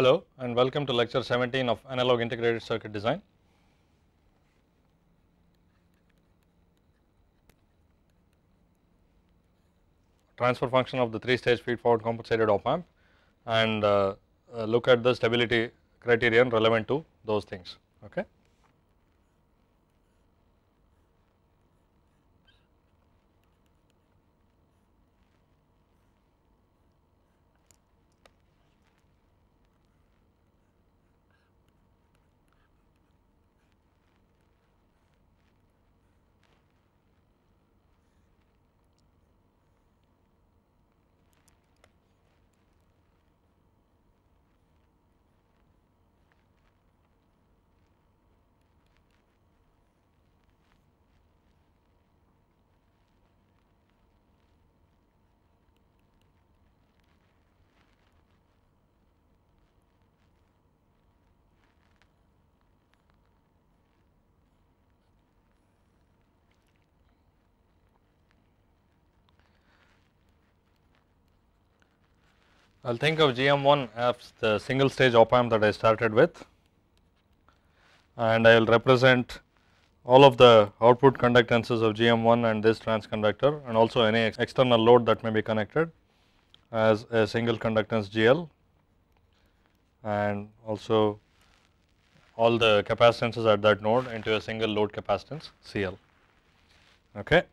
Hello and welcome to lecture 17 of analog integrated circuit design. Transfer function of the 3 stage feed forward compensated op amp and uh, uh, look at the stability criterion relevant to those things. Okay. I will think of GM1 as the single stage op amp that I started with and I will represent all of the output conductances of GM1 and this transconductor and also any external load that may be connected as a single conductance GL and also all the capacitances at that node into a single load capacitance CL. Okay.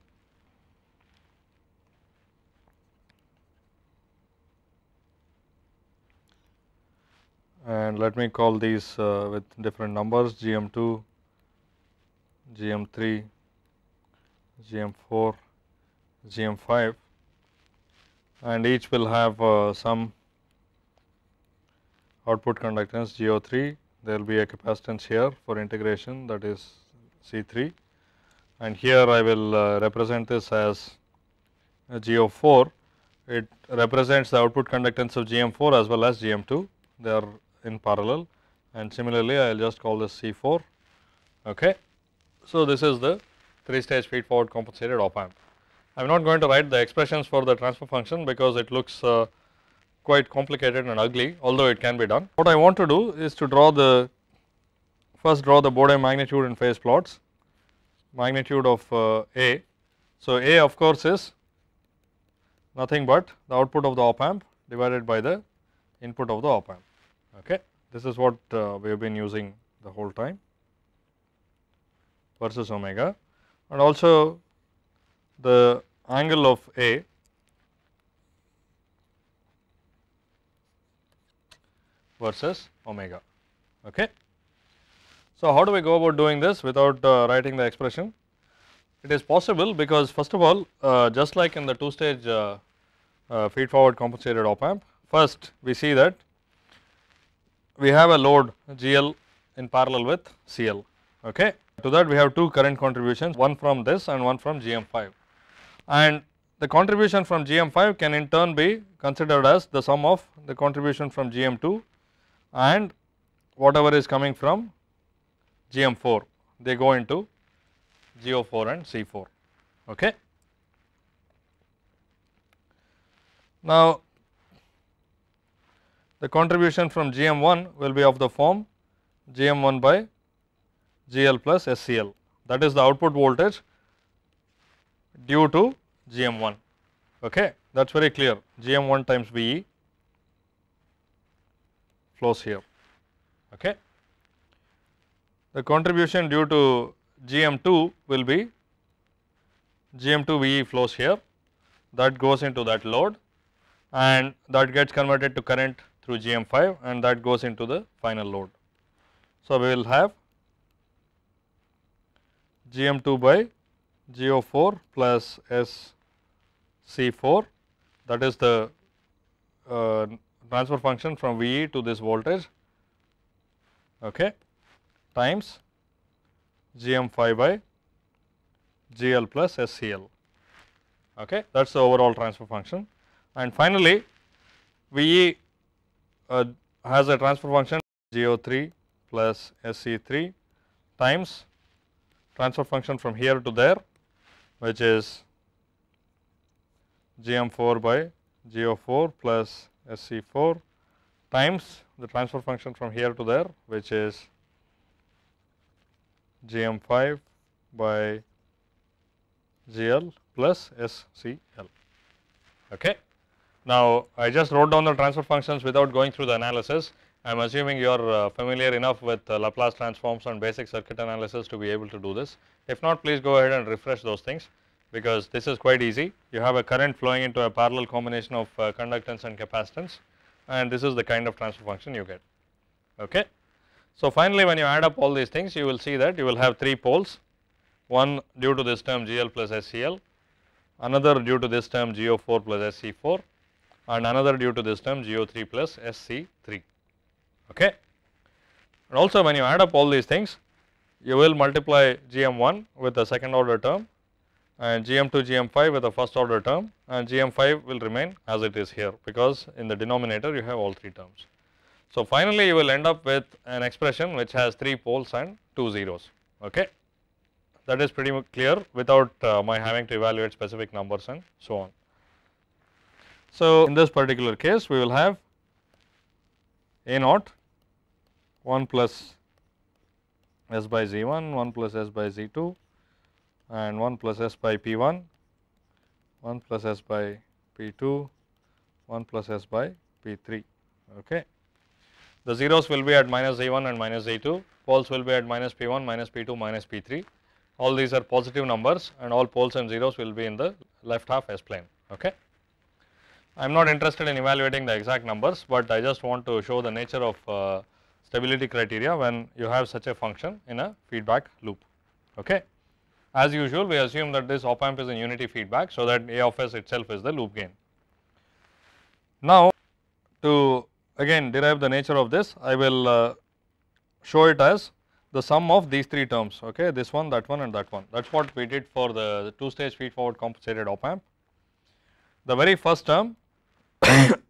and let me call these uh, with different numbers GM2, GM3, GM4, GM5 and each will have uh, some output conductance GO3, there will be a capacitance here for integration that is C3 and here I will uh, represent this as GO4, it represents the output conductance of GM4 as well as GM2, they are in parallel and similarly I will just call this C4. Okay. So, this is the 3 stage feed forward compensated op amp. I am not going to write the expressions for the transfer function because it looks uh, quite complicated and ugly although it can be done. What I want to do is to draw the first draw the Bode magnitude and phase plots magnitude of uh, A. So, A of course is nothing but the output of the op amp divided by the input of the op amp. Okay. This is what uh, we have been using the whole time versus omega and also the angle of A versus omega. Okay. So, how do we go about doing this without uh, writing the expression? It is possible because first of all uh, just like in the two stage uh, uh, feed forward compensated op amp, first we see that we have a load GL in parallel with CL. Okay. To that we have two current contributions, one from this and one from GM5. And the contribution from GM5 can in turn be considered as the sum of the contribution from GM2 and whatever is coming from GM4. They go into GO4 and C4. Okay. Now, the contribution from GM1 will be of the form GM1 by GL plus SCL that is the output voltage due to GM1. Okay. That is very clear GM1 times VE flows here. Okay. The contribution due to GM2 will be GM2 VE flows here that goes into that load and that gets converted to current through GM5 and that goes into the final load. So, we will have GM2 by GO4 plus SC4 that is the uh, transfer function from VE to this voltage okay, times GM5 by GL plus SCL. Okay, that is the overall transfer function. And finally, VE uh, has a transfer function GO3 plus SC3 times transfer function from here to there which is GM4 by GO4 plus SC4 times the transfer function from here to there which is GM5 by GL plus SCL. Okay. Now, I just wrote down the transfer functions without going through the analysis. I am assuming you are uh, familiar enough with uh, Laplace transforms and basic circuit analysis to be able to do this. If not, please go ahead and refresh those things because this is quite easy. You have a current flowing into a parallel combination of uh, conductance and capacitance and this is the kind of transfer function you get. Okay. So, finally, when you add up all these things, you will see that you will have 3 poles, one due to this term GL plus SCL, another due to this term GO4 plus SC4 and another due to this term GO3 plus SC3. Okay. And also when you add up all these things, you will multiply GM1 with the second order term and GM2, GM5 with the first order term and GM5 will remain as it is here because in the denominator you have all three terms. So, finally, you will end up with an expression which has 3 poles and 2 zeros. Okay. That is pretty clear without uh, my having to evaluate specific numbers and so on. So, in this particular case we will have a naught 1 plus s by z 1, 1 plus s by z 2 and 1 plus s by p 1, 1 plus s by p 2, 1 plus s by p 3. Okay. The zeros will be at minus a 1 and minus a 2, poles will be at minus p 1, minus p 2, minus p 3. All these are positive numbers and all poles and zeros will be in the left half s plane. Okay. I am not interested in evaluating the exact numbers, but I just want to show the nature of uh, stability criteria when you have such a function in a feedback loop. Okay. As usual, we assume that this op amp is in unity feedback, so that A of S itself is the loop gain. Now, to again derive the nature of this, I will uh, show it as the sum of these three terms, okay, this one, that one and that one. That is what we did for the two stage feedforward compensated op amp. The very first term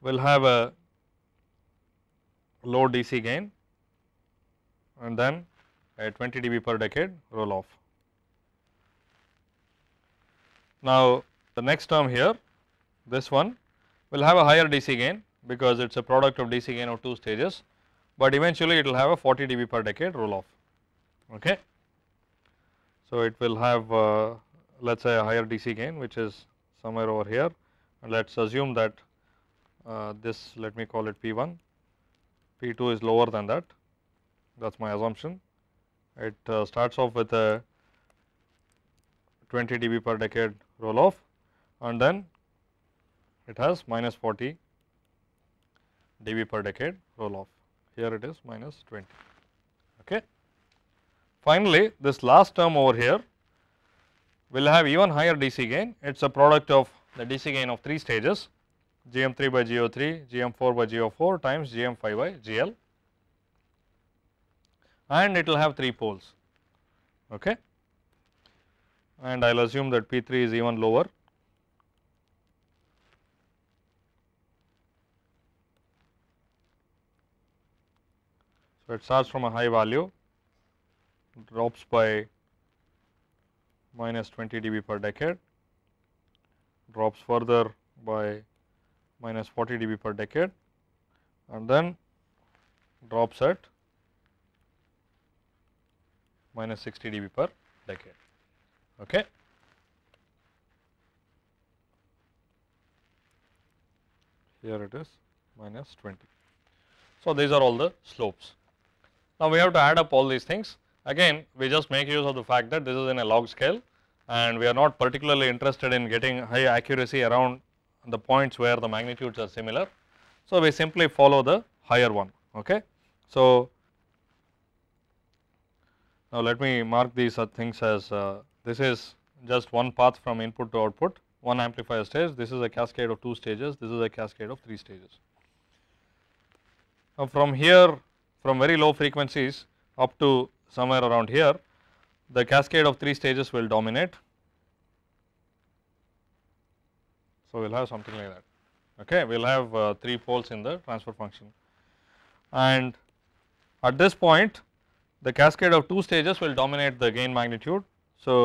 will have a low DC gain and then a 20 dB per decade roll off. Now, the next term here this one will have a higher DC gain because it is a product of DC gain of 2 stages, but eventually it will have a 40 dB per decade roll off. Okay. So, it will have uh, let us say a higher DC gain which is somewhere over here and let us assume that uh, this let me call it P1, P2 is lower than that, that is my assumption. It uh, starts off with a 20 dB per decade roll off and then it has minus 40 dB per decade roll off. Here it is minus 20. Okay. Finally, this last term over here will have even higher DC gain. It is a product of the DC gain of 3 stages GM3 by GO3, GM4 by GO4 times GM5 by GL and it will have 3 poles. Okay. And I will assume that P3 is even lower. So, it starts from a high value, drops by minus 20 dB per decade, drops further by minus 40 dB per decade and then drops at minus 60 dB per decade. Okay. Here it is minus 20. So, these are all the slopes. Now, we have to add up all these things. Again we just make use of the fact that this is in a log scale and we are not particularly interested in getting high accuracy around the points where the magnitudes are similar. So, we simply follow the higher one. Okay. So, now let me mark these things as uh, this is just one path from input to output, one amplifier stage, this is a cascade of 2 stages, this is a cascade of 3 stages. Now, from here from very low frequencies up to somewhere around here, the cascade of 3 stages will dominate. So, we will have something like that. Okay. We will have uh, 3 poles in the transfer function and at this point the cascade of 2 stages will dominate the gain magnitude. So,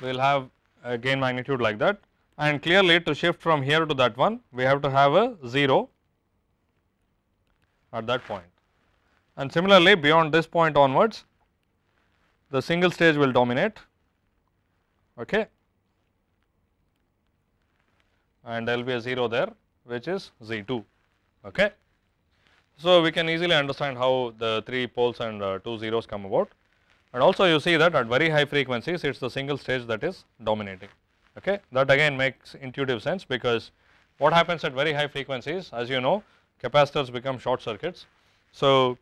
we will have a gain magnitude like that and clearly to shift from here to that one we have to have a 0 at that point and similarly beyond this point onwards the single stage will dominate okay and there will be a 0 there which is Z2 okay. So, we can easily understand how the 3 poles and uh, 2 zeros come about and also you see that at very high frequencies it is the single stage that is dominating okay. That again makes intuitive sense because what happens at very high frequencies as you know capacitors become short circuits. So,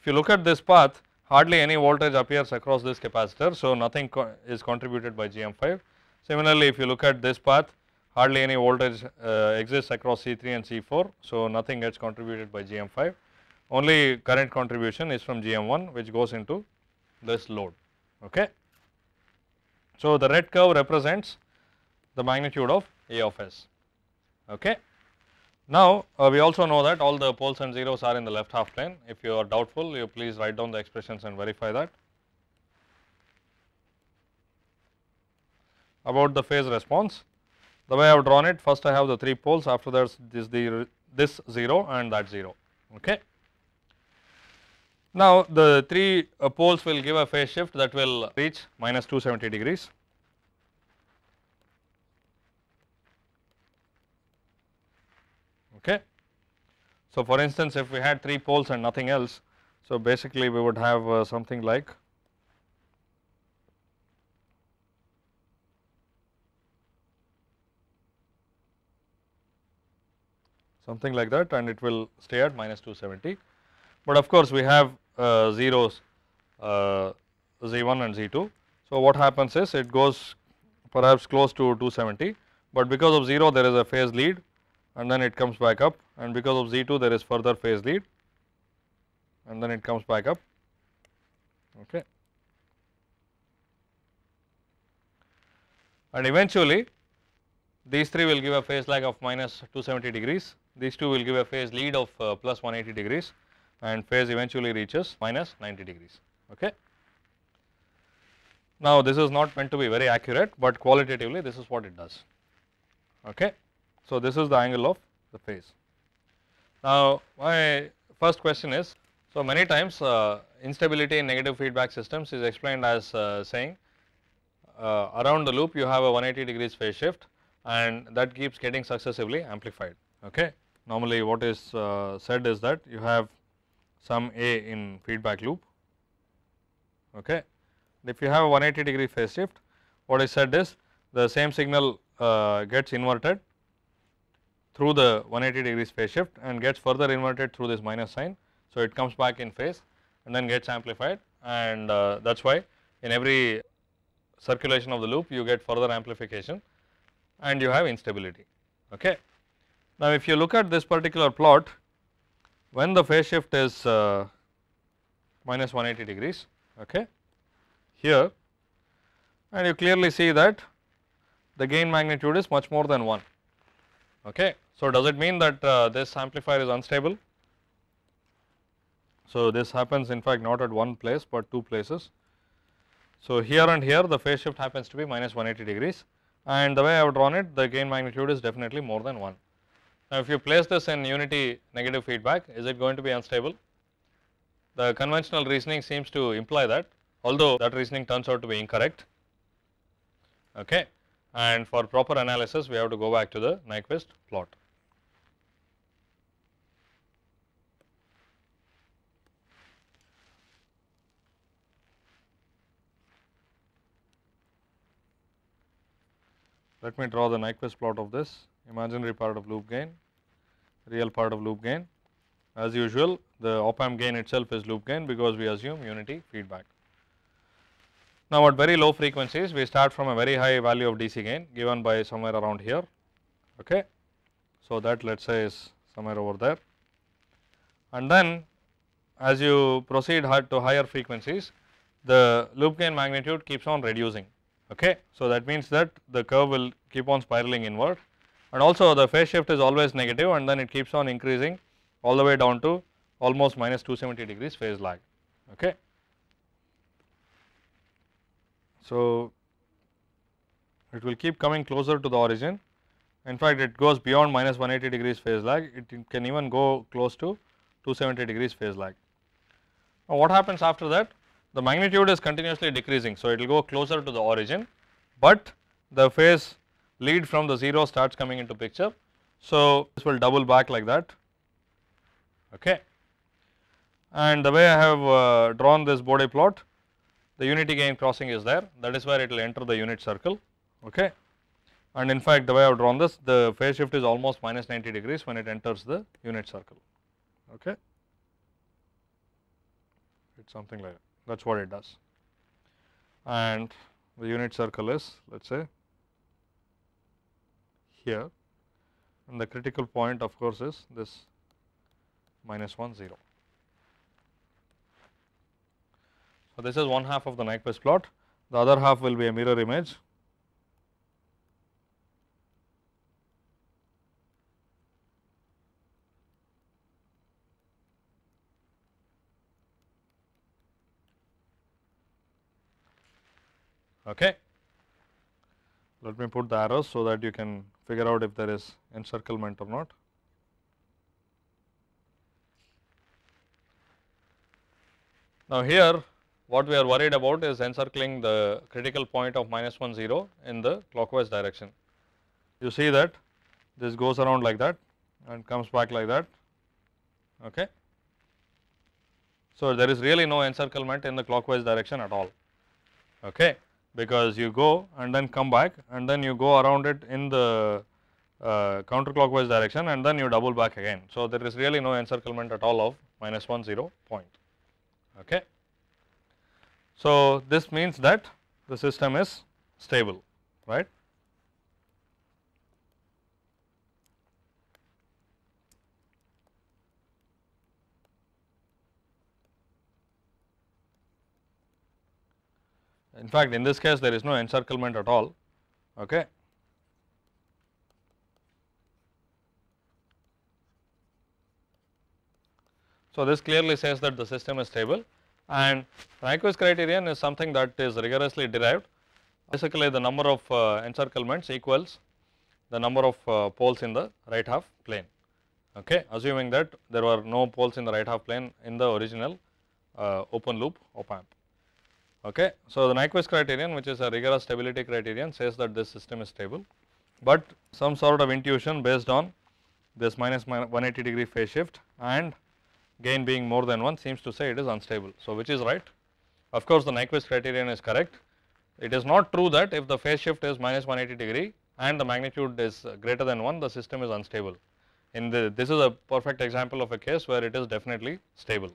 if you look at this path, hardly any voltage appears across this capacitor. So, nothing co is contributed by GM5. Similarly, if you look at this path, hardly any voltage uh, exists across C3 and C4. So, nothing gets contributed by GM5. Only current contribution is from GM1 which goes into this load. Okay. So, the red curve represents the magnitude of A of S. Okay. Now, uh, we also know that all the poles and zeros are in the left half plane. If you are doubtful, you please write down the expressions and verify that. About the phase response, the way I have drawn it, first I have the 3 poles, after that, the, this 0 and that 0. Okay. Now, the 3 uh, poles will give a phase shift that will reach minus 270 degrees. okay. So, for instance, if we had 3 poles and nothing else, so basically we would have uh, something like something like that and it will stay at minus 270. But of course, we have uh, zeros uh, z1 and z2. So, what happens is it goes perhaps close to 270, but because of 0 there is a phase lead and then it comes back up and because of Z2 there is further phase lead and then it comes back up. Okay. And eventually these three will give a phase lag of minus 270 degrees, these two will give a phase lead of uh, plus 180 degrees and phase eventually reaches minus 90 degrees. Okay. Now, this is not meant to be very accurate, but qualitatively this is what it does. Okay. So, this is the angle of the phase. Now, my first question is, so many times uh, instability in negative feedback systems is explained as uh, saying uh, around the loop you have a 180 degrees phase shift and that keeps getting successively amplified. Okay. Normally what is uh, said is that you have some A in feedback loop. Okay. If you have a 180 degree phase shift, what is said is the same signal uh, gets inverted through the 180 degrees phase shift and gets further inverted through this minus sign. So, it comes back in phase and then gets amplified and uh, that is why in every circulation of the loop you get further amplification and you have instability. Okay. Now, if you look at this particular plot when the phase shift is uh, minus 180 degrees okay, here and you clearly see that the gain magnitude is much more than 1 Okay. So, does it mean that uh, this amplifier is unstable? So, this happens in fact not at one place but two places. So, here and here the phase shift happens to be minus 180 degrees and the way I have drawn it the gain magnitude is definitely more than 1. Now, if you place this in unity negative feedback is it going to be unstable? The conventional reasoning seems to imply that although that reasoning turns out to be incorrect. Okay and for proper analysis we have to go back to the Nyquist plot. Let me draw the Nyquist plot of this imaginary part of loop gain, real part of loop gain. As usual, the op amp gain itself is loop gain because we assume unity feedback. Now at very low frequencies, we start from a very high value of DC gain given by somewhere around here, okay. So that let us say is somewhere over there. And then as you proceed to higher frequencies, the loop gain magnitude keeps on reducing, okay. So that means that the curve will keep on spiraling inward and also the phase shift is always negative and then it keeps on increasing all the way down to almost minus 270 degrees phase lag, okay. So, it will keep coming closer to the origin. In fact, it goes beyond minus 180 degrees phase lag, it can even go close to 270 degrees phase lag. Now, what happens after that? The magnitude is continuously decreasing. So, it will go closer to the origin, but the phase lead from the 0 starts coming into picture. So, this will double back like that. Okay. And the way I have uh, drawn this Bode plot, the unity gain crossing is there that is where it will enter the unit circle okay and in fact the way I have drawn this the phase shift is almost minus 90 degrees when it enters the unit circle okay it's something like that that's what it does and the unit circle is let's say here and the critical point of course is this minus 1 0 So, this is one half of the Nyquist plot, the other half will be a mirror image. Okay. Let me put the arrows so that you can figure out if there is encirclement or not. Now, here what we are worried about is encircling the critical point of minus 1 0 in the clockwise direction. You see that this goes around like that and comes back like that. Okay. So, there is really no encirclement in the clockwise direction at all okay, because you go and then come back and then you go around it in the uh, counterclockwise direction and then you double back again. So, there is really no encirclement at all of minus 1 0 point. Okay. So, this means that the system is stable right. In fact, in this case there is no encirclement at all. Okay. So, this clearly says that the system is stable and Nyquist criterion is something that is rigorously derived. Basically, the number of uh, encirclements equals the number of uh, poles in the right half plane. Okay, assuming that there were no poles in the right half plane in the original uh, open loop op amp. Okay, so the Nyquist criterion, which is a rigorous stability criterion, says that this system is stable, but some sort of intuition based on this minus 180 degree phase shift and gain being more than 1 seems to say it is unstable. So, which is right? Of course, the Nyquist criterion is correct. It is not true that if the phase shift is minus 180 degree and the magnitude is greater than 1, the system is unstable. In the, this is a perfect example of a case where it is definitely stable.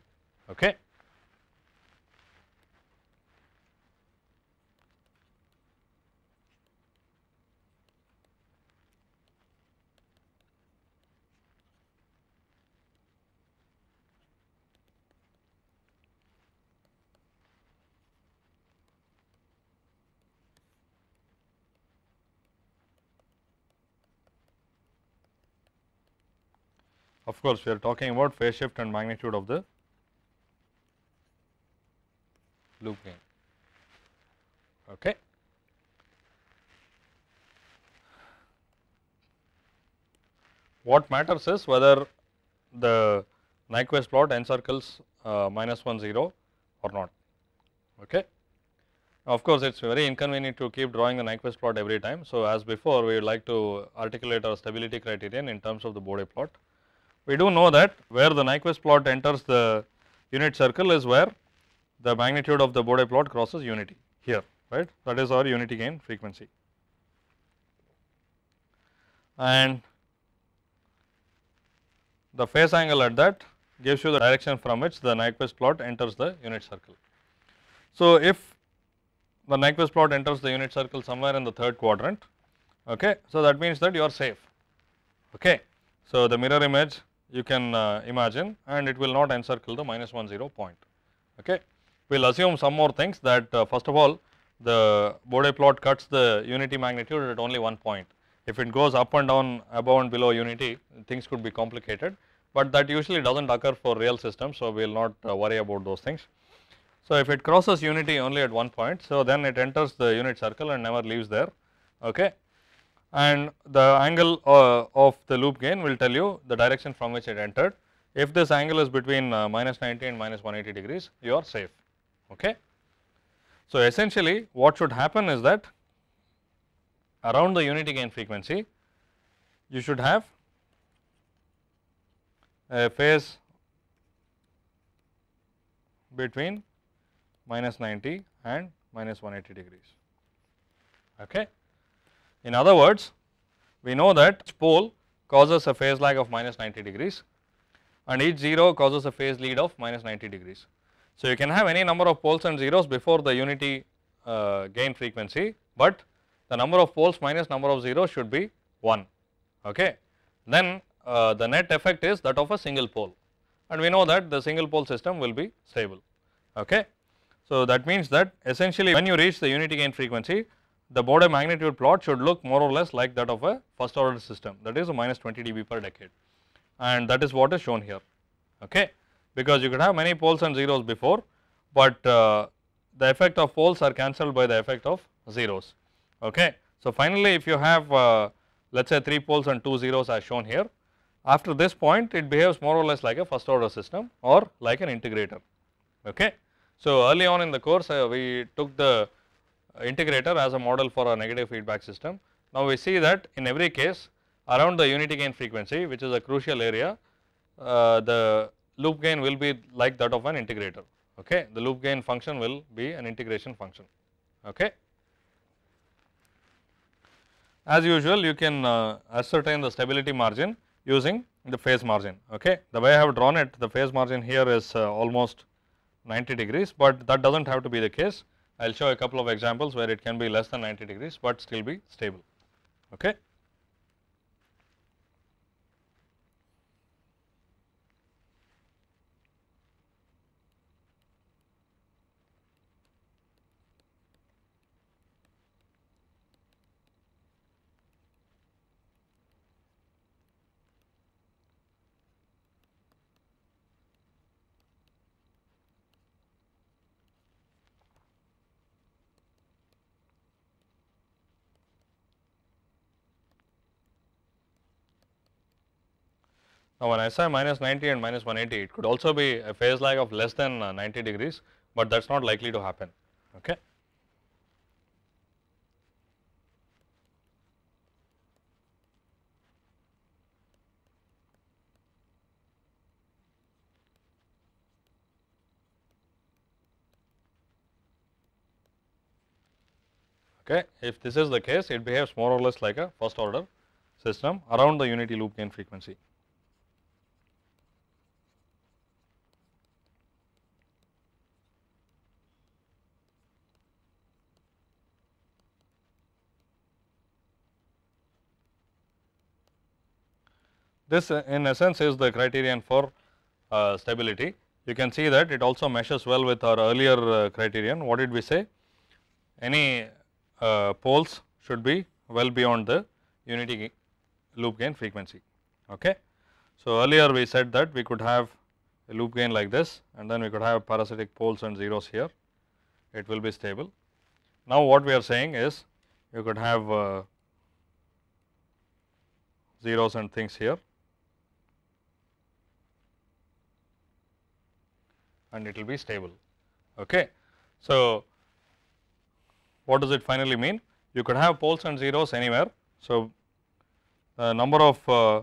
Okay. course, we are talking about phase shift and magnitude of the loop gain. Okay. What matters is whether the Nyquist plot encircles uh, minus 1 0 or not. Okay. Of course, it is very inconvenient to keep drawing the Nyquist plot every time. So, as before we would like to articulate our stability criterion in terms of the Bode plot. We do know that where the Nyquist plot enters the unit circle is where the magnitude of the Bode plot crosses unity here, right. That is our unity gain frequency. And the phase angle at that gives you the direction from which the Nyquist plot enters the unit circle. So, if the Nyquist plot enters the unit circle somewhere in the third quadrant, okay, so that means that you are safe. Okay. So, the mirror image you can uh, imagine and it will not encircle the minus 1 0 point. Okay. We will assume some more things that uh, first of all the Bode plot cuts the unity magnitude at only one point. If it goes up and down above and below unity things could be complicated, but that usually does not occur for real systems. So, we will not uh, worry about those things. So, if it crosses unity only at one point, so then it enters the unit circle and never leaves there. Okay and the angle uh, of the loop gain will tell you the direction from which it entered. If this angle is between uh, minus 90 and minus 180 degrees, you are safe. Okay. So, essentially what should happen is that around the unity gain frequency, you should have a phase between minus 90 and minus 180 degrees. Okay. In other words, we know that each pole causes a phase lag of minus 90 degrees and each 0 causes a phase lead of minus 90 degrees. So, you can have any number of poles and zeros before the unity uh, gain frequency, but the number of poles minus number of zeros should be 1. Okay. Then uh, the net effect is that of a single pole and we know that the single pole system will be stable. Okay. So, that means that essentially when you reach the unity gain frequency, the Bode magnitude plot should look more or less like that of a first order system that is minus 20 dB per decade and that is what is shown here okay because you could have many poles and zeros before but uh, the effect of poles are cancelled by the effect of zeros okay. So finally if you have uh, let us say 3 poles and 2 zeros as shown here after this point it behaves more or less like a first order system or like an integrator okay. So early on in the course uh, we took the integrator as a model for a negative feedback system. Now, we see that in every case around the unity gain frequency which is a crucial area, uh, the loop gain will be like that of an integrator. Okay. The loop gain function will be an integration function. Okay. As usual, you can uh, ascertain the stability margin using the phase margin. Okay. The way I have drawn it, the phase margin here is uh, almost 90 degrees, but that does not have to be the case. I will show a couple of examples where it can be less than 90 degrees but still be stable. Okay. Now, when I say minus 90 and minus 180, it could also be a phase lag of less than uh, 90 degrees, but that is not likely to happen. Okay. Okay. If this is the case, it behaves more or less like a first order system around the unity loop gain frequency. This uh, in essence is the criterion for uh, stability. You can see that it also meshes well with our earlier uh, criterion. What did we say? Any uh, poles should be well beyond the unity loop gain frequency. Okay. So, earlier we said that we could have a loop gain like this and then we could have parasitic poles and zeros here, it will be stable. Now, what we are saying is you could have uh, zeros and things here and it will be stable. Okay. So, what does it finally mean? You could have poles and zeros anywhere. So, the uh, number of uh,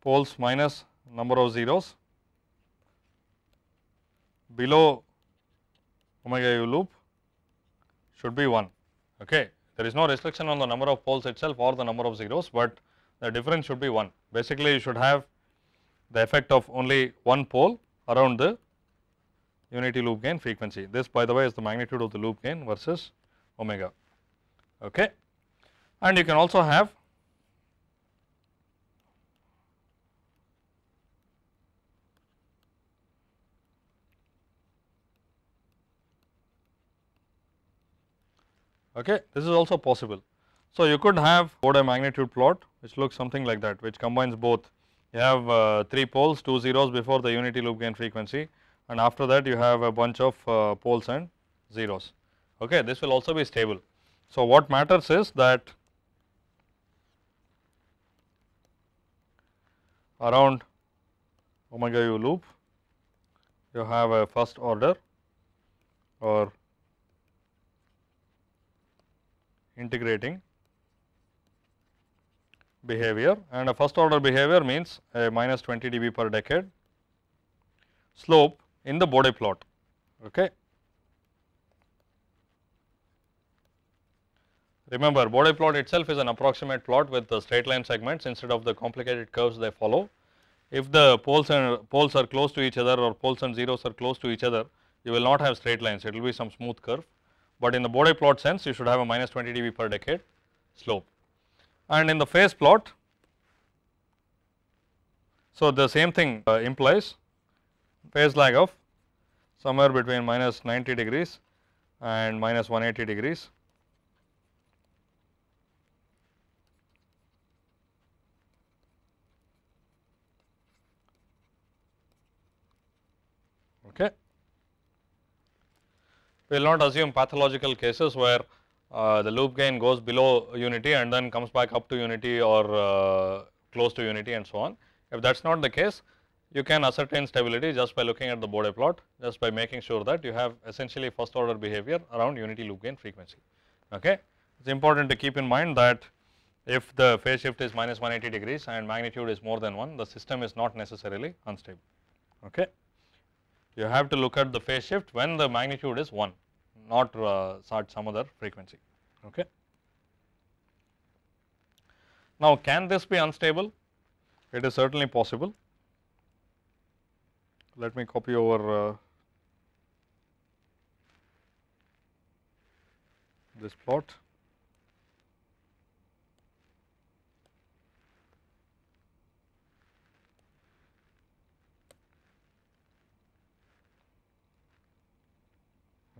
poles minus number of zeros below omega u loop should be 1. Okay. There is no restriction on the number of poles itself or the number of zeros, but the difference should be 1. Basically, you should have the effect of only one pole around the unity loop gain frequency. This by the way is the magnitude of the loop gain versus omega. Okay. And you can also have okay this is also possible so you could have order magnitude plot which looks something like that which combines both you have uh, three poles two zeros before the unity loop gain frequency and after that you have a bunch of uh, poles and zeros. Okay, this will also be stable. So, what matters is that around omega oh u loop you have a first order or integrating behavior and a first order behavior means a minus 20 dB per decade slope in the Bode plot. Okay. Remember Bode plot itself is an approximate plot with the straight line segments instead of the complicated curves they follow. If the poles and poles are close to each other or poles and zeros are close to each other, you will not have straight lines, it will be some smooth curve. But in the Bode plot sense, you should have a minus 20 dB per decade slope. And in the phase plot, so the same thing uh, implies phase lag of somewhere between minus 90 degrees and minus 180 degrees. Okay. We will not assume pathological cases where uh, the loop gain goes below unity and then comes back up to unity or uh, close to unity and so on. If that is not the case, you can ascertain stability just by looking at the Bode plot, just by making sure that you have essentially first order behavior around unity loop gain frequency. Okay. It is important to keep in mind that if the phase shift is minus 180 degrees and magnitude is more than 1, the system is not necessarily unstable. Okay. You have to look at the phase shift when the magnitude is 1, not uh, at some other frequency. Okay. Now, can this be unstable? It is certainly possible let me copy over uh, this plot.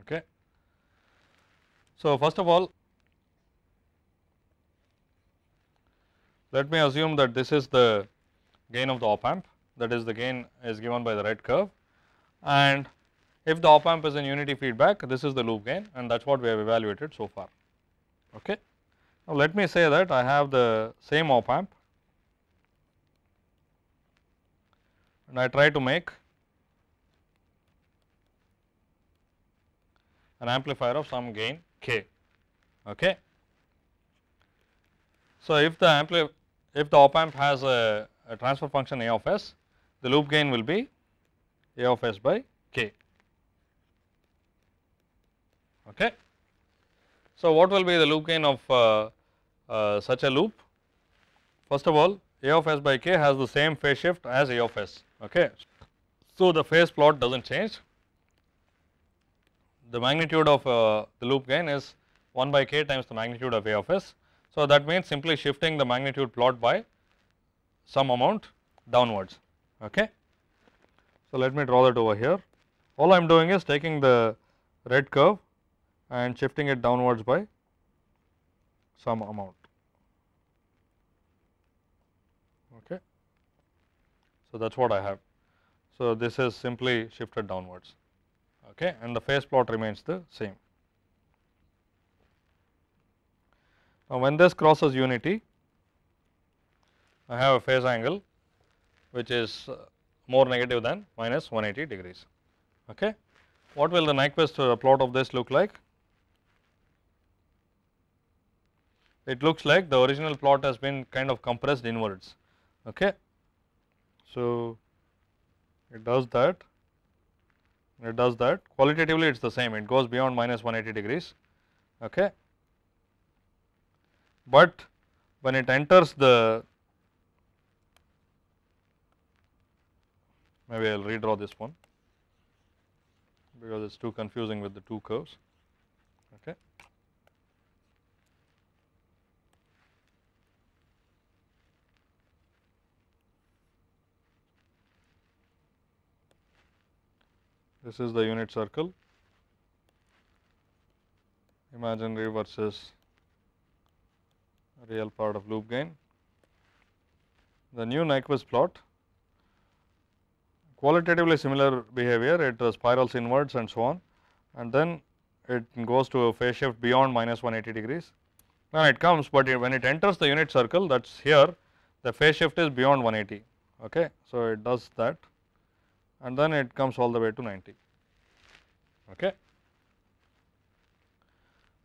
Okay. So, first of all, let me assume that this is the gain of the op amp that is the gain is given by the red curve and if the op amp is in unity feedback this is the loop gain and that is what we have evaluated so far. Okay. Now, let me say that I have the same op amp and I try to make an amplifier of some gain k. Okay. So, if the ampli if the op amp has a, a transfer function A of s, the loop gain will be A of s by k. Okay. So, what will be the loop gain of uh, uh, such a loop? First of all, A of s by k has the same phase shift as A of s. Okay. So, the phase plot does not change. The magnitude of uh, the loop gain is 1 by k times the magnitude of A of s. So, that means simply shifting the magnitude plot by some amount downwards. Okay. So, let me draw that over here. All I am doing is taking the red curve and shifting it downwards by some amount. Okay. So, that is what I have. So, this is simply shifted downwards okay, and the phase plot remains the same. Now, when this crosses unity, I have a phase angle which is uh, more negative than minus 180 degrees. Okay. What will the Nyquist uh, plot of this look like? It looks like the original plot has been kind of compressed inwards. Okay. So, it does that, it does that qualitatively it is the same it goes beyond minus 180 degrees. Okay. But when it enters the maybe I will redraw this one because it is too confusing with the two curves okay. This is the unit circle imaginary versus real part of loop gain. The new Nyquist plot qualitatively similar behavior it uh, spirals inwards and so on and then it goes to a phase shift beyond minus 180 degrees. Now, it comes, but when it enters the unit circle that is here the phase shift is beyond 180. Okay. So, it does that and then it comes all the way to 90. Okay.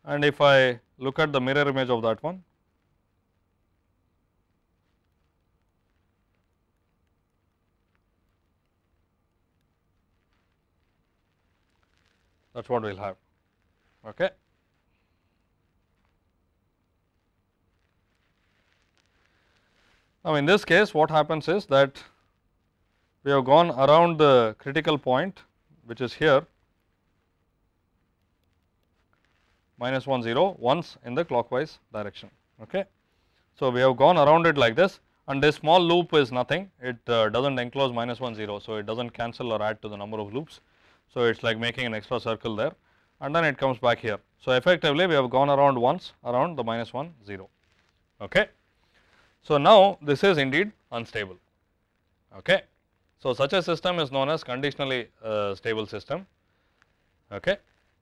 And if I look at the mirror image of that one, that is what we will have. Okay. Now, in this case what happens is that we have gone around the critical point which is here minus 1 0 once in the clockwise direction. Okay. So, we have gone around it like this and this small loop is nothing it uh, does not enclose minus 1 0. So, it does not cancel or add to the number of loops. So, it is like making an extra circle there and then it comes back here. So, effectively we have gone around once around the minus 1 0. Okay. So, now this is indeed unstable. Okay. So, such a system is known as conditionally uh, stable system. Okay.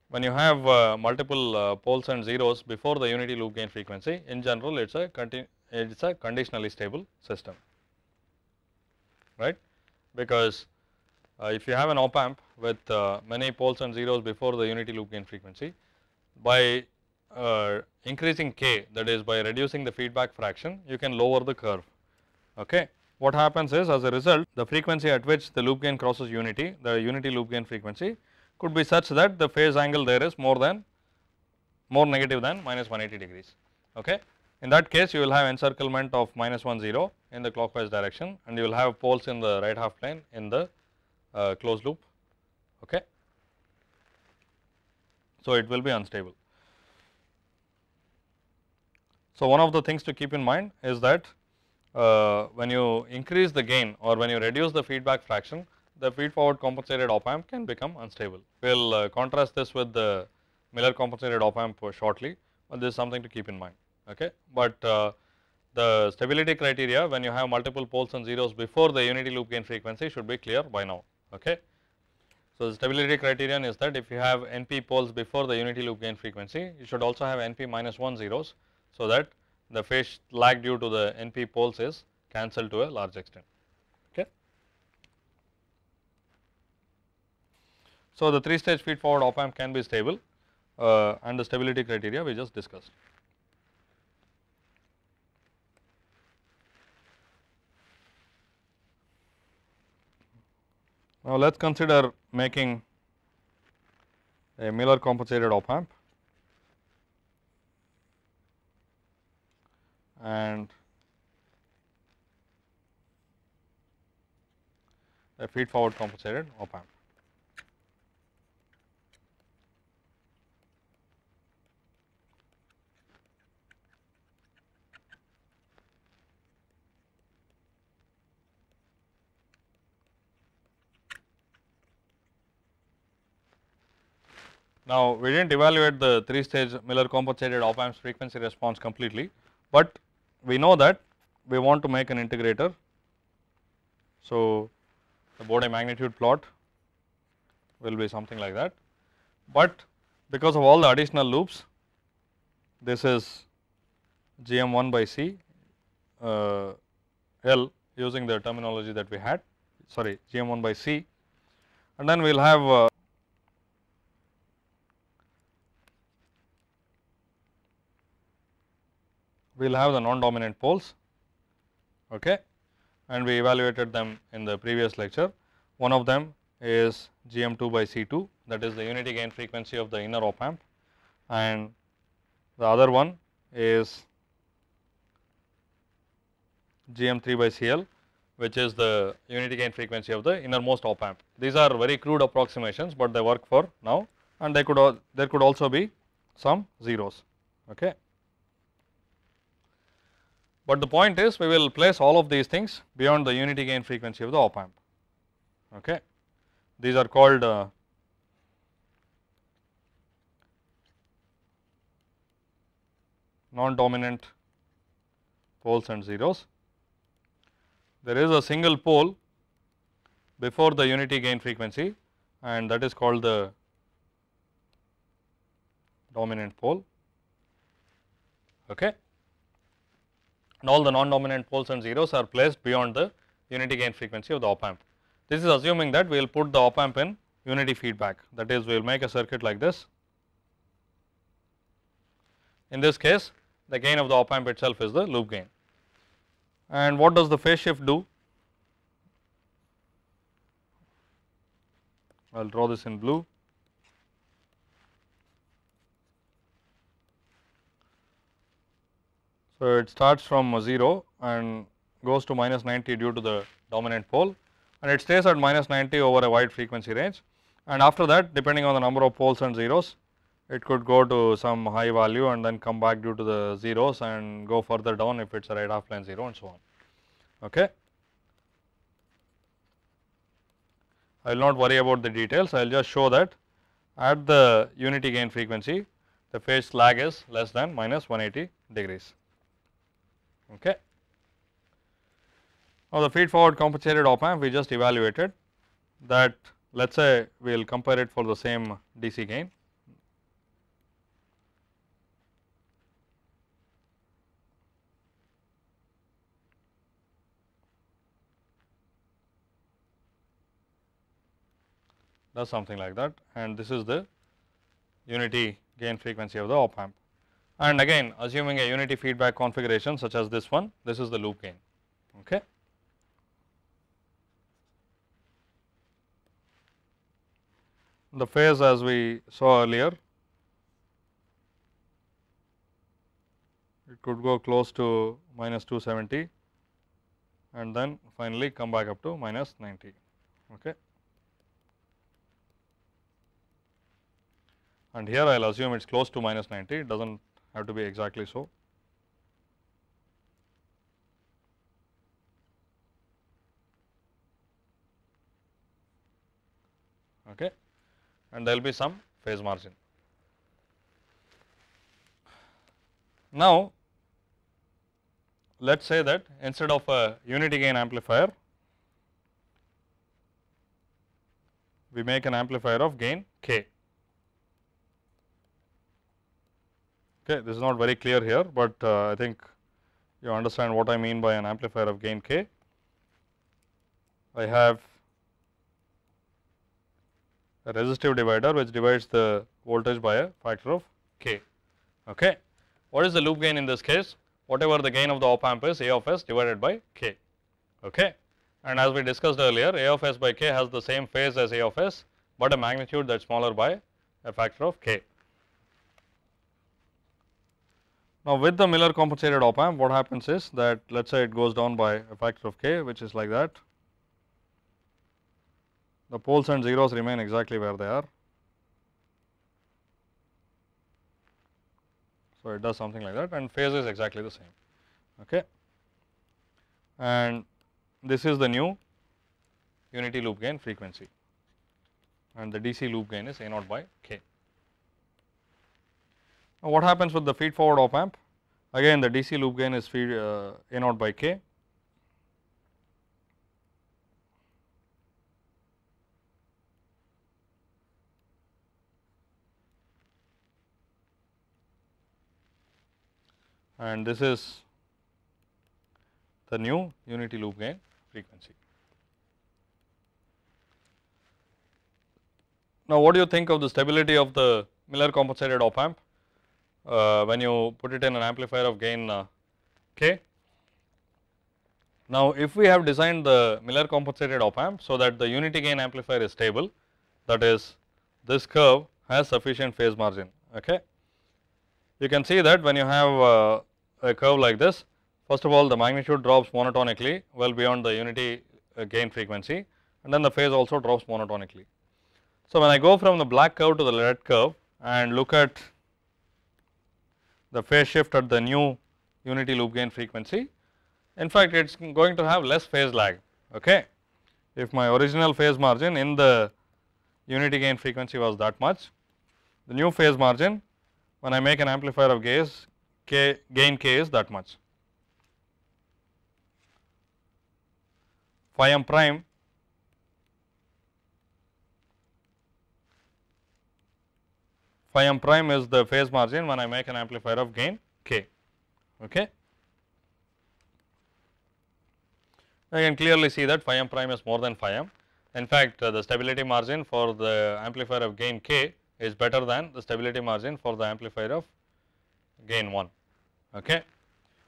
When you have uh, multiple uh, poles and zeros before the unity loop gain frequency, in general it is a it is a conditionally stable system, right. Because uh, if you have an op amp with uh, many poles and zeros before the unity loop gain frequency by uh, increasing k that is by reducing the feedback fraction you can lower the curve. Okay. What happens is as a result the frequency at which the loop gain crosses unity the unity loop gain frequency could be such that the phase angle there is more than more negative than minus 180 degrees. Okay. In that case you will have encirclement of minus 1 0 in the clockwise direction and you will have poles in the right half plane in the uh, closed loop Okay. So, it will be unstable. So, one of the things to keep in mind is that uh, when you increase the gain or when you reduce the feedback fraction, the feed forward compensated op amp can become unstable. We will uh, contrast this with the Miller compensated op amp shortly, but this is something to keep in mind. Okay. But uh, the stability criteria when you have multiple poles and zeros before the unity loop gain frequency should be clear by now. Okay. So, the stability criterion is that if you have NP poles before the unity loop gain frequency, you should also have NP minus 1 zeros. So, that the phase lag due to the NP poles is cancelled to a large extent. Okay. So, the 3 stage feed forward op amp can be stable uh, and the stability criteria we just discussed. Now, let us consider making a Miller compensated op amp and a feed forward compensated op amp. Now, we did not evaluate the 3 stage Miller compensated op amp's frequency response completely, but we know that we want to make an integrator. So, the Bode magnitude plot will be something like that, but because of all the additional loops this is GM1 by C uh, L using the terminology that we had sorry GM1 by C and then we will have uh, we will have the non-dominant poles okay. and we evaluated them in the previous lecture. One of them is GM2 by C2 that is the unity gain frequency of the inner op amp and the other one is GM3 by CL which is the unity gain frequency of the innermost op amp. These are very crude approximations, but they work for now and they could there could also be some zeros. Okay. But the point is we will place all of these things beyond the unity gain frequency of the op amp. Okay. These are called uh, non-dominant poles and zeros. There is a single pole before the unity gain frequency and that is called the dominant pole. Okay and all the non-dominant poles and zeros are placed beyond the unity gain frequency of the op amp. This is assuming that we will put the op amp in unity feedback that is we will make a circuit like this. In this case the gain of the op amp itself is the loop gain. And what does the phase shift do? I will draw this in blue. So, it starts from 0 and goes to minus 90 due to the dominant pole and it stays at minus 90 over a wide frequency range and after that depending on the number of poles and zeros it could go to some high value and then come back due to the zeros and go further down if it is a right half plane 0 and so on. Okay. I will not worry about the details, I will just show that at the unity gain frequency the phase lag is less than minus 180 degrees. Okay. Now, the feed forward compensated op amp we just evaluated that let us say we will compare it for the same DC gain. does something like that and this is the unity gain frequency of the op amp and again assuming a unity feedback configuration such as this one, this is the loop gain. Okay. The phase as we saw earlier, it could go close to minus 270 and then finally come back up to minus 90. Okay. And here I will assume it is close to minus 90, it does not have to be exactly so. Okay. And there will be some phase margin. Now, let us say that instead of a unity gain amplifier, we make an amplifier of gain k. Okay, this is not very clear here, but uh, I think you understand what I mean by an amplifier of gain k. I have a resistive divider which divides the voltage by a factor of k. Okay. What is the loop gain in this case? Whatever the gain of the op amp is A of s divided by k. Okay. And as we discussed earlier A of s by k has the same phase as A of s, but a magnitude that is smaller by a factor of k. Now with the Miller compensated op amp what happens is that let us say it goes down by a factor of k which is like that. The poles and zeros remain exactly where they are. So, it does something like that and phase is exactly the same. Okay. And this is the new unity loop gain frequency and the DC loop gain is A naught by K. Now, what happens with the feed forward op amp? Again the DC loop gain is feed uh, A naught by K. and this is the new unity loop gain frequency. Now, what do you think of the stability of the Miller compensated op amp? Uh, when you put it in an amplifier of gain uh, k. Now, if we have designed the Miller compensated op amp so that the unity gain amplifier is stable that is this curve has sufficient phase margin. Okay. You can see that when you have uh, a curve like this first of all the magnitude drops monotonically well beyond the unity uh, gain frequency and then the phase also drops monotonically. So, when I go from the black curve to the red curve and look at the phase shift at the new unity loop gain frequency. In fact, it is going to have less phase lag. Okay. If my original phase margin in the unity gain frequency was that much, the new phase margin when I make an amplifier of k gain k is that much. Phi m prime phi m prime is the phase margin when I make an amplifier of gain k. Okay. I can clearly see that phi m prime is more than phi m. In fact, uh, the stability margin for the amplifier of gain k is better than the stability margin for the amplifier of gain 1. Okay.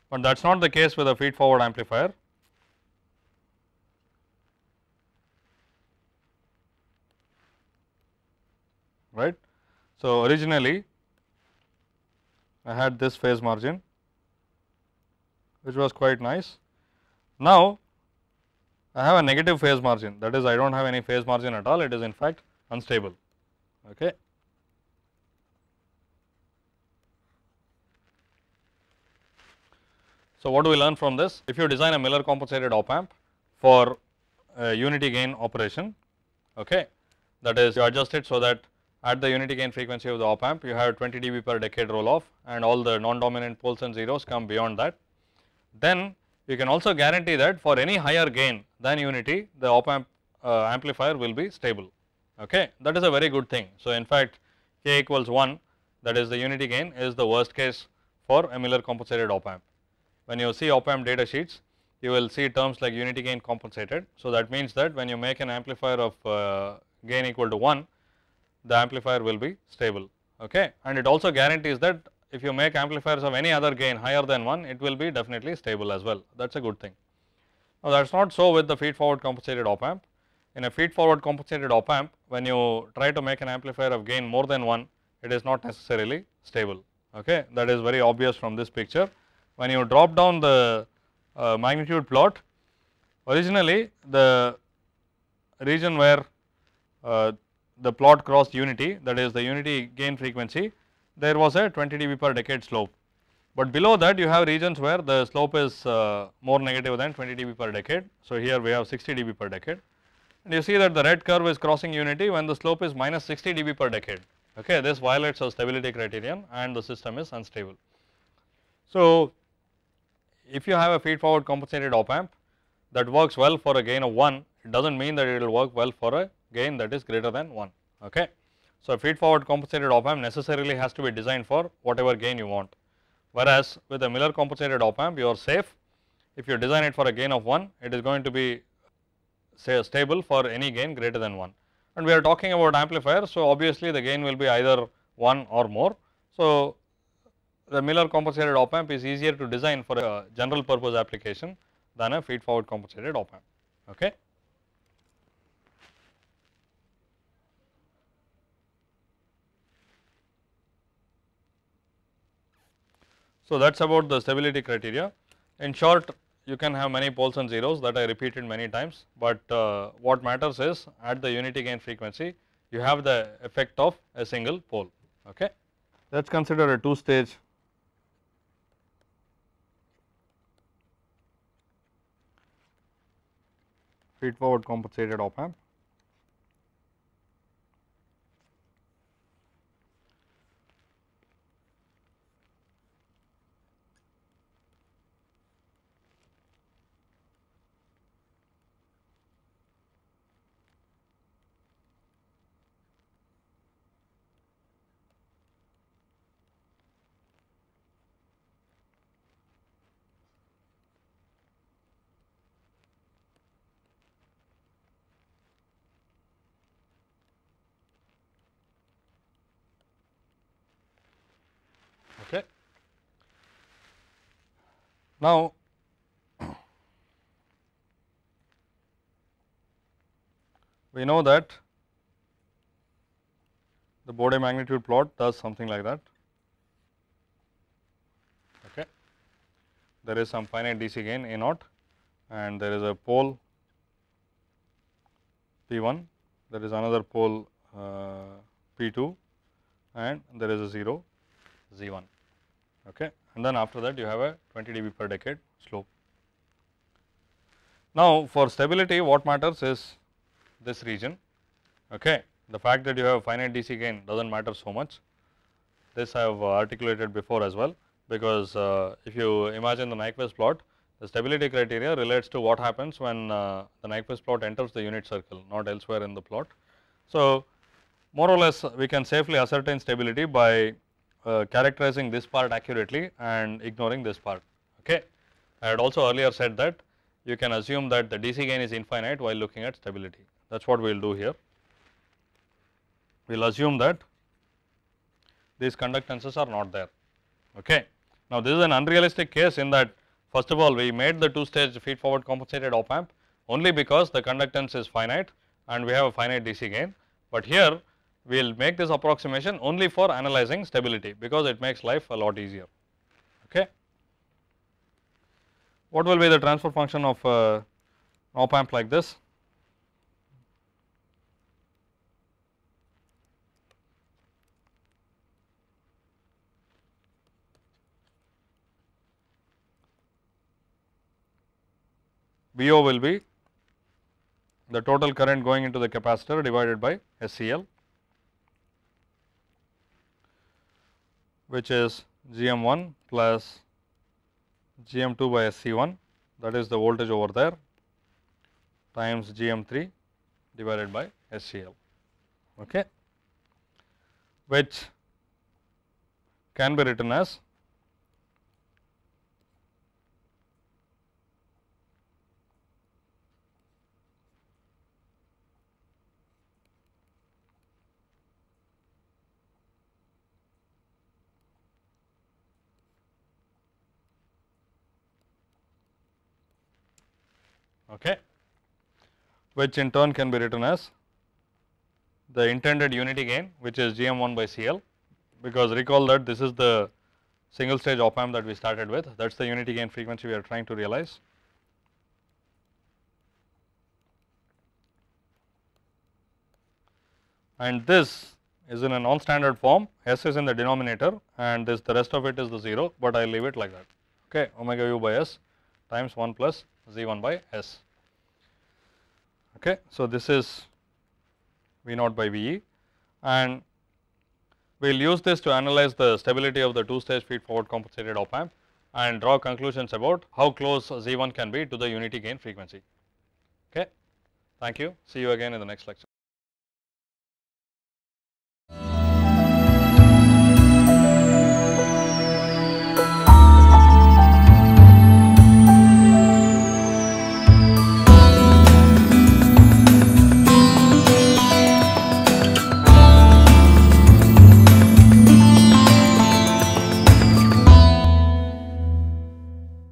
But that is not the case with a feed forward amplifier. right so, originally I had this phase margin which was quite nice. Now, I have a negative phase margin that is I do not have any phase margin at all it is in fact unstable. Okay. So, what do we learn from this? If you design a Miller compensated op amp for unity gain operation, okay, that is you adjust it so that at the unity gain frequency of the op amp you have 20 dB per decade roll off and all the non-dominant poles and zeros come beyond that. Then you can also guarantee that for any higher gain than unity the op amp uh, amplifier will be stable okay that is a very good thing. So, in fact k equals 1 that is the unity gain is the worst case for a Miller compensated op amp. When you see op amp data sheets you will see terms like unity gain compensated. So, that means that when you make an amplifier of uh, gain equal to 1 the amplifier will be stable okay and it also guarantees that if you make amplifiers of any other gain higher than 1 it will be definitely stable as well that is a good thing. Now that is not so with the feed forward compensated op amp. In a feed forward compensated op amp when you try to make an amplifier of gain more than 1 it is not necessarily stable okay that is very obvious from this picture. When you drop down the uh, magnitude plot originally the region where uh, the plot crossed unity that is the unity gain frequency there was a 20 dB per decade slope. But below that you have regions where the slope is uh, more negative than 20 dB per decade. So, here we have 60 dB per decade and you see that the red curve is crossing unity when the slope is minus 60 dB per decade. Okay, this violates our stability criterion and the system is unstable. So, if you have a feed forward compensated op amp that works well for a gain of 1, it does not mean that it will work well for a gain that is greater than 1. Okay. So, feed forward compensated op amp necessarily has to be designed for whatever gain you want. Whereas, with a Miller compensated op amp you are safe if you design it for a gain of 1 it is going to be say stable for any gain greater than 1 and we are talking about amplifier. So, obviously, the gain will be either 1 or more. So, the Miller compensated op amp is easier to design for a general purpose application than a feed forward compensated op amp. Okay. So, that is about the stability criteria. In short, you can have many poles and zeros that I repeated many times, but uh, what matters is at the unity gain frequency, you have the effect of a single pole. Okay. Let us consider a two stage feed forward compensated op amp. Now, we know that the Bode magnitude plot does something like that. Okay. There is some finite DC gain A naught and there is a pole P 1, there is another pole uh, P 2 and there is a 0 Z 1. Okay and then after that you have a 20 dB per decade slope. Now, for stability what matters is this region. Okay. The fact that you have finite DC gain does not matter so much. This I have articulated before as well because uh, if you imagine the Nyquist plot, the stability criteria relates to what happens when uh, the Nyquist plot enters the unit circle, not elsewhere in the plot. So, more or less we can safely ascertain stability by uh, characterizing this part accurately and ignoring this part. Okay. I had also earlier said that you can assume that the DC gain is infinite while looking at stability. That is what we will do here. We will assume that these conductances are not there. Okay. Now, this is an unrealistic case in that first of all we made the two stage feed forward compensated op amp only because the conductance is finite and we have a finite DC gain. But here we will make this approximation only for analyzing stability because it makes life a lot easier. Okay. What will be the transfer function of uh, op amp like this? VO will be the total current going into the capacitor divided by SCL which is GM1 plus GM2 by SC1 that is the voltage over there times GM3 divided by SCL okay, which can be written as okay, which in turn can be written as the intended unity gain which is GM1 by CL because recall that this is the single stage op amp that we started with that is the unity gain frequency we are trying to realize. And this is in a non standard form S is in the denominator and this the rest of it is the 0, but I will leave it like that okay omega u by S times 1 plus Z1 by S. Okay. So, this is V0 by VE and we will use this to analyze the stability of the two stage feed forward compensated op amp and draw conclusions about how close Z1 can be to the unity gain frequency. Okay. Thank you. See you again in the next lecture.